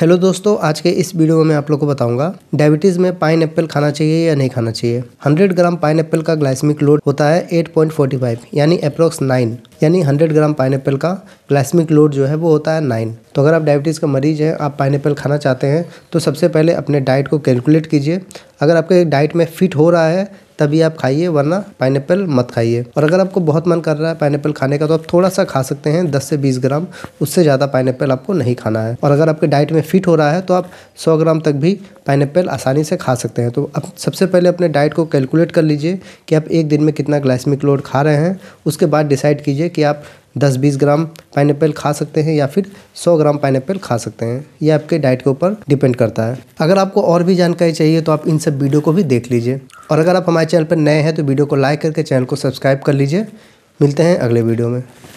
hello दोस्तों आज के इस वीडियो में मैं आप लोग को बताऊंगा डायबिटीज़ में पाइन खाना चाहिए या नहीं खाना चाहिए 100 ग्राम पाइन का ग्लाइसमिक लोड होता है 8.45 यानी अप्रोक्स 9 यानी 100 ग्राम पाइन का ग्लाइसमिक लोड जो है वो होता है 9 तो अगर आप डायबिटीज़ का मरीज हैं आप पाइन खाना चाहते हैं तो सबसे पहले अपने डाइट को कैलकुलेट कीजिए अगर आपके डाइट में फिट हो रहा है तभी आप खाइए वरना पाइन मत खाइए और अगर आपको बहुत मन कर रहा है पाइन खाने का तो आप थोड़ा सा खा सकते हैं 10 से 20 ग्राम उससे ज़्यादा पाइन आपको नहीं खाना है और अगर आपके डाइट में फिट हो रहा है तो आप 100 ग्राम तक भी पाइनएप्पल आसानी से खा सकते हैं तो आप सबसे पहले अपने डाइट को कैलकुलेट कर लीजिए कि आप एक दिन में कितना ग्लाइसमिक लोड खा रहे हैं उसके बाद डिसाइड कीजिए कि आप 10-20 ग्राम पाइनएप्पल खा सकते हैं या फिर 100 ग्राम पाइनएप्पल खा सकते हैं ये आपके डाइट के ऊपर डिपेंड करता है अगर आपको और भी जानकारी चाहिए तो आप इन सब वीडियो को भी देख लीजिए और अगर आप हमारे चैनल पर नए हैं तो वीडियो को लाइक करके चैनल को सब्सक्राइब कर लीजिए मिलते हैं अगले वीडियो में